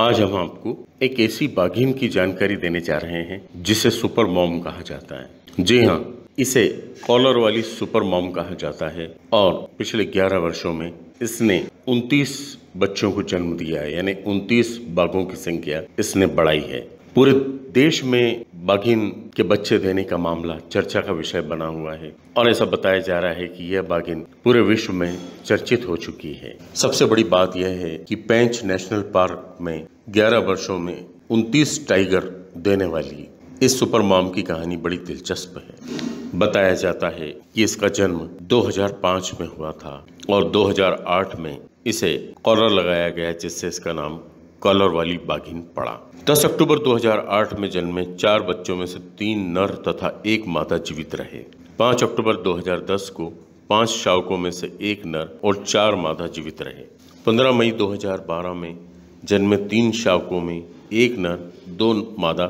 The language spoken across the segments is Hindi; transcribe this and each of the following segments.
आज हम आपको एक ऐसी बाघिन की जानकारी देने जा रहे हैं जिसे सुपर मॉम कहा जाता है जी हाँ इसे कॉलर वाली सुपर मॉम कहा जाता है और पिछले 11 वर्षों में इसने 29 बच्चों को जन्म दिया है यानी 29 बाघों की संख्या इसने बढ़ाई है पूरे देश में बाघिन के बच्चे देने का मामला चर्चा का विषय बना हुआ है और ऐसा बताया जा रहा है कि यह बाघिन पूरे विश्व में चर्चित हो चुकी है सबसे बड़ी बात यह है कि पेंच नेशनल पार्क में 11 वर्षों में 29 टाइगर देने वाली इस सुपर माम की कहानी बड़ी दिलचस्प है बताया जाता है कि इसका जन्म 2005 में हुआ था और 2008 में इसे कॉलर लगाया गया जिससे इसका नाम कॉलर वाली बाघिन पड़ा 10 अक्टूबर 2008 में जन्मे चार बच्चों में से तीन नर तथा एक मादा जीवित रहे 5 अक्टूबर 2010 को पांच शावकों में से एक नर और चार मादा जीवित रहे 15 मई 2012 में जन्मे तीन शावकों में एक नर दो मादा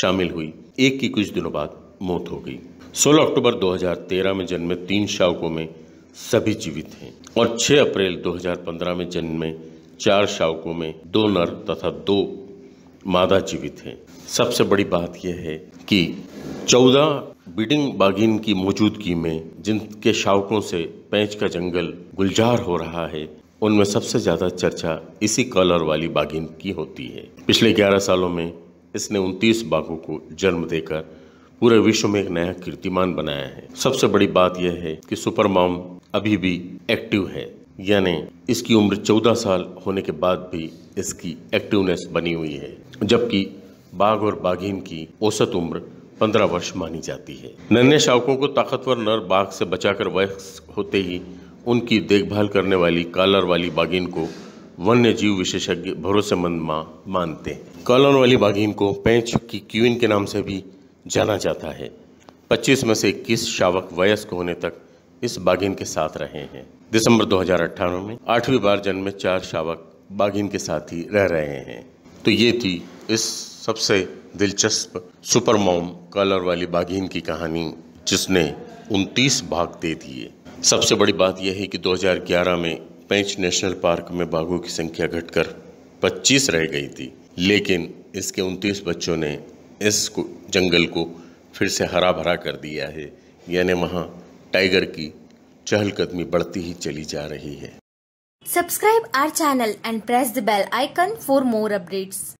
शामिल हुई एक की कुछ दिनों बाद मौत हो गई 16 अक्टूबर 2013 में जन्मे तीन शावकों में सभी जीवित हैं और 6 अप्रैल 2015 में जन्मे चार शावकों में दो नर तथा दो मादा जीवित हैं सबसे बड़ी बात यह है कि चौदह बीडिंग बागिन की मौजूदगी में जिनके शावकों से पैंच का जंगल गुलजार हो रहा है उनमें सबसे ज़्यादा चर्चा इसी कलर वाली बागिन की होती है पिछले 11 सालों में इसने 29 बाघों को जन्म देकर पूरे विश्व में एक नया कीर्तिमान बनाया है सबसे बड़ी बात यह है कि सुपर सुपरमॉम अभी भी एक्टिव है यानी इसकी उम्र 14 साल होने के बाद भी इसकी एक्टिवनेस बनी हुई है जबकि बाघ और बाघिन की औसत उम्र पंद्रह वर्ष मानी जाती है नन्हे शावकों को ताकतवर नर बाघ से बचाकर वयस्क होते ही उनकी देखभाल करने वाली कालर वाली बाघिन को वन्य जीव विशेषज्ञ भरोसेमंद माँ मानते हैं कॉलर वाली बाघिन को पैंच की क्यून के नाम से भी जाना जाता है 25 में से इक्कीस शावक वयस्क होने तक इस बागिन के साथ रहे हैं दिसंबर 2018 में आठवीं बार में चार शावक बागिन के साथ ही रह रहे हैं तो ये थी इस सबसे दिलचस्प सुपर मोम कलर वाली बाघिन की कहानी जिसने उनतीस भाग दे दिए सबसे बड़ी बात यह है कि 2011 में पेंच नेशनल पार्क में बाघों की संख्या घटकर 25 रह गई थी लेकिन इसके 29 बच्चों ने इस जंगल को फिर से हरा भरा कर दिया है यानी वहाँ टाइगर की चहलकदमी बढ़ती ही चली जा रही है subscribe our channel and press the bell icon for more updates